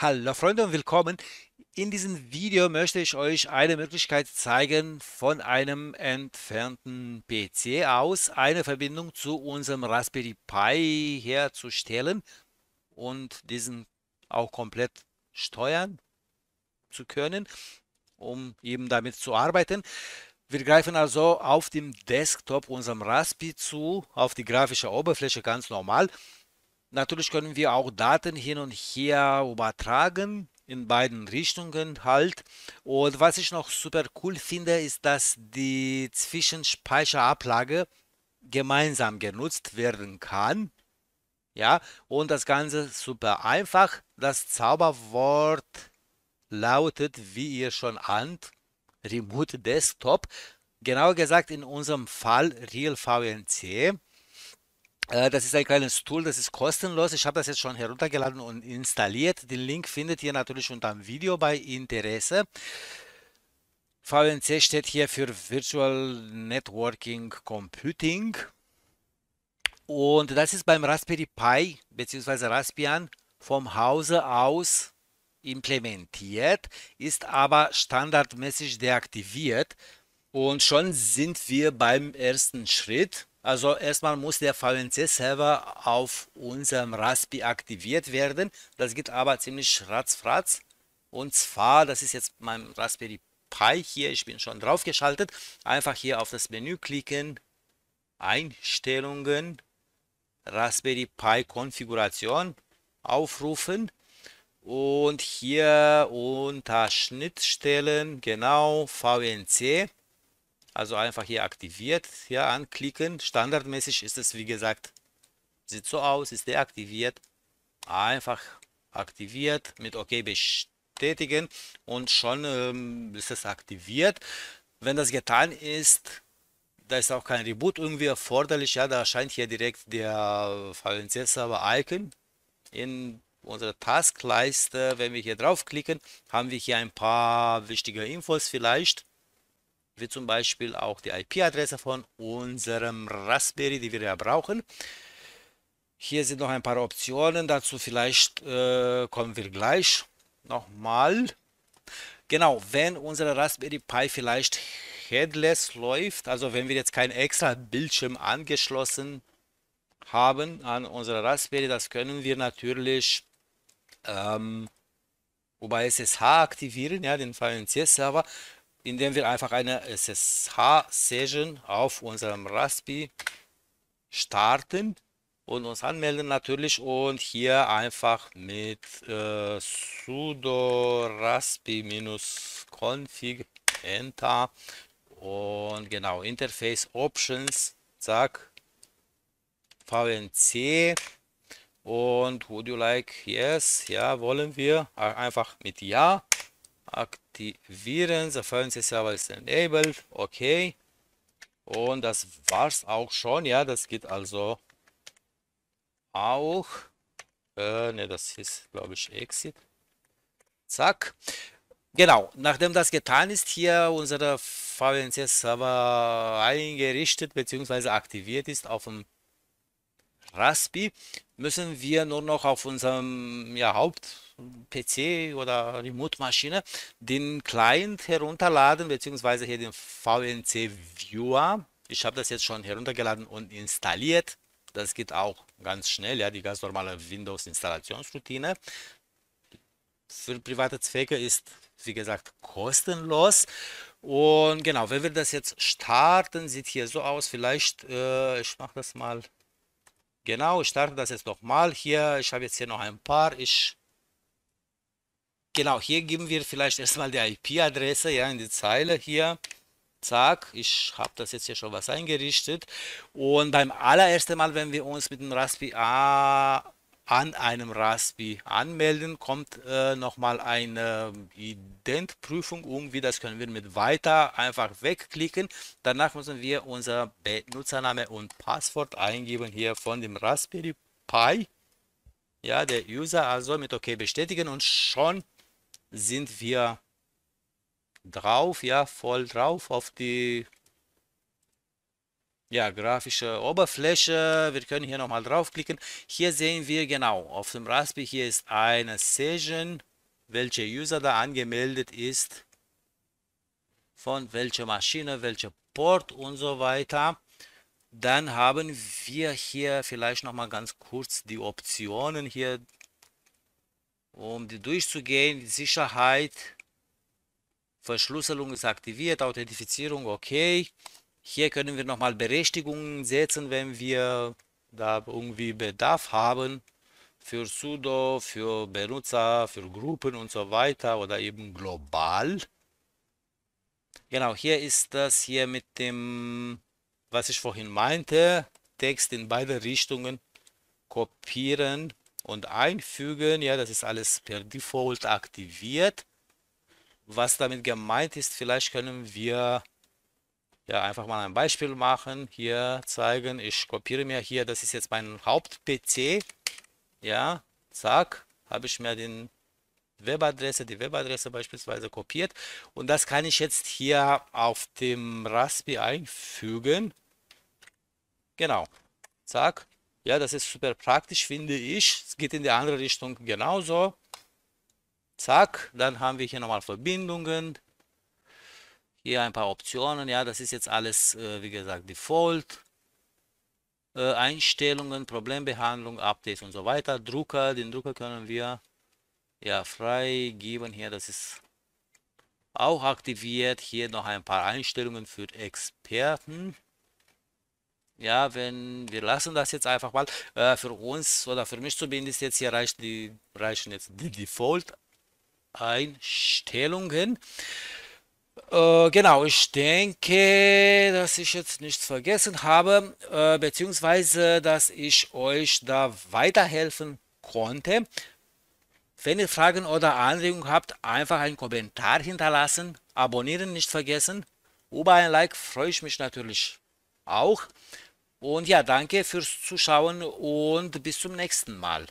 Hallo Freunde und willkommen. In diesem Video möchte ich euch eine Möglichkeit zeigen, von einem entfernten PC aus eine Verbindung zu unserem Raspberry Pi herzustellen und diesen auch komplett steuern zu können, um eben damit zu arbeiten. Wir greifen also auf dem Desktop unserem Raspi zu, auf die grafische Oberfläche ganz normal Natürlich können wir auch Daten hin und her übertragen in beiden Richtungen halt. Und was ich noch super cool finde, ist, dass die Zwischenspeicherablage gemeinsam genutzt werden kann. Ja, und das Ganze super einfach. Das Zauberwort lautet, wie ihr schon ahnt, Remote Desktop. Genauer gesagt in unserem Fall Real VNC. Äh, das ist ein kleines Tool, das ist kostenlos. Ich habe das jetzt schon heruntergeladen und installiert. Den Link findet ihr natürlich unter dem Video bei Interesse. VNC steht hier für Virtual Networking Computing. Und das ist beim Raspberry Pi bzw. Raspbian vom Hause aus implementiert, ist aber standardmäßig deaktiviert. Und schon sind wir beim ersten Schritt. Also erstmal muss der VNC-Server auf unserem Raspi aktiviert werden. Das geht aber ziemlich ratzfratz. Und zwar, das ist jetzt mein Raspberry Pi hier, ich bin schon drauf geschaltet. Einfach hier auf das Menü klicken, Einstellungen, Raspberry Pi Konfiguration aufrufen und hier unter Schnittstellen, genau, VNC also einfach hier aktiviert, hier anklicken. Standardmäßig ist es, wie gesagt, sieht so aus, ist deaktiviert. Einfach aktiviert, mit OK bestätigen und schon ähm, ist es aktiviert. Wenn das getan ist, da ist auch kein Reboot irgendwie erforderlich. Ja, da erscheint hier direkt der VNC-Server-Icon in unserer Taskleiste. Wenn wir hier draufklicken, haben wir hier ein paar wichtige Infos vielleicht wie zum Beispiel auch die IP-Adresse von unserem Raspberry, die wir ja brauchen. Hier sind noch ein paar Optionen dazu, vielleicht äh, kommen wir gleich nochmal. Genau, wenn unsere Raspberry Pi vielleicht headless läuft, also wenn wir jetzt keinen extra Bildschirm angeschlossen haben an unsere Raspberry, das können wir natürlich ähm, über SSH aktivieren, ja, den VNC-Server indem wir einfach eine SSH-Session auf unserem Raspi starten und uns anmelden natürlich und hier einfach mit äh, sudo raspi-config enter und genau Interface Options zack VNC und would you like yes ja wollen wir einfach mit ja aktivieren. The Fernseher Server ist enabled. Okay. Und das war's auch schon. Ja, das geht also auch. Äh, ne, das ist, glaube ich, Exit. Zack. Genau, nachdem das getan ist, hier unser VNC-Server eingerichtet bzw. aktiviert ist auf dem Raspi müssen wir nur noch auf unserem ja, Haupt-PC oder Remote-Maschine den Client herunterladen, beziehungsweise hier den VNC-Viewer. Ich habe das jetzt schon heruntergeladen und installiert. Das geht auch ganz schnell, ja, die ganz normale Windows-Installationsroutine. Für private Zwecke ist, wie gesagt, kostenlos. Und genau, wenn wir das jetzt starten, sieht hier so aus. Vielleicht, äh, ich mache das mal Genau, ich starte das jetzt nochmal hier. Ich habe jetzt hier noch ein paar. Ich genau, hier geben wir vielleicht erstmal die IP-Adresse ja, in die Zeile hier. Zack, ich habe das jetzt hier schon was eingerichtet. Und beim allerersten Mal, wenn wir uns mit dem Raspberry A an einem Raspi anmelden, kommt äh, nochmal eine Identprüfung irgendwie. Das können wir mit weiter einfach wegklicken. Danach müssen wir unser Benutzername und Passwort eingeben hier von dem Raspberry Pi. Ja, der User also mit OK bestätigen und schon sind wir drauf, ja, voll drauf auf die ja, grafische Oberfläche. Wir können hier nochmal draufklicken. Hier sehen wir genau, auf dem Raspberry hier ist eine Session, welche User da angemeldet ist, von welcher Maschine, welcher Port und so weiter. Dann haben wir hier vielleicht nochmal ganz kurz die Optionen hier, um die durchzugehen. Sicherheit, Verschlüsselung ist aktiviert, Authentifizierung okay. Hier können wir nochmal Berechtigungen setzen, wenn wir da irgendwie Bedarf haben für Sudo, für Benutzer, für Gruppen und so weiter oder eben global. Genau, hier ist das hier mit dem, was ich vorhin meinte, Text in beide Richtungen kopieren und einfügen. Ja, das ist alles per Default aktiviert. Was damit gemeint ist, vielleicht können wir ja, einfach mal ein Beispiel machen, hier zeigen, ich kopiere mir hier, das ist jetzt mein Haupt-PC, ja, zack, habe ich mir den Webadresse, die Webadresse beispielsweise kopiert und das kann ich jetzt hier auf dem Raspi einfügen, genau, zack, ja, das ist super praktisch, finde ich, es geht in die andere Richtung genauso, zack, dann haben wir hier nochmal Verbindungen, hier ein paar Optionen. Ja, das ist jetzt alles, äh, wie gesagt, Default. Äh, Einstellungen, Problembehandlung, Updates und so weiter. Drucker, den Drucker können wir ja freigeben. Hier, das ist auch aktiviert. Hier noch ein paar Einstellungen für Experten. Ja, wenn wir lassen das jetzt einfach mal äh, für uns oder für mich zumindest jetzt hier reicht die, reichen jetzt die Default Einstellungen. Äh, genau, ich denke, dass ich jetzt nichts vergessen habe, äh, beziehungsweise dass ich euch da weiterhelfen konnte. Wenn ihr Fragen oder Anregungen habt, einfach einen Kommentar hinterlassen. Abonnieren nicht vergessen. Über ein Like freue ich mich natürlich auch. Und ja, danke fürs Zuschauen und bis zum nächsten Mal.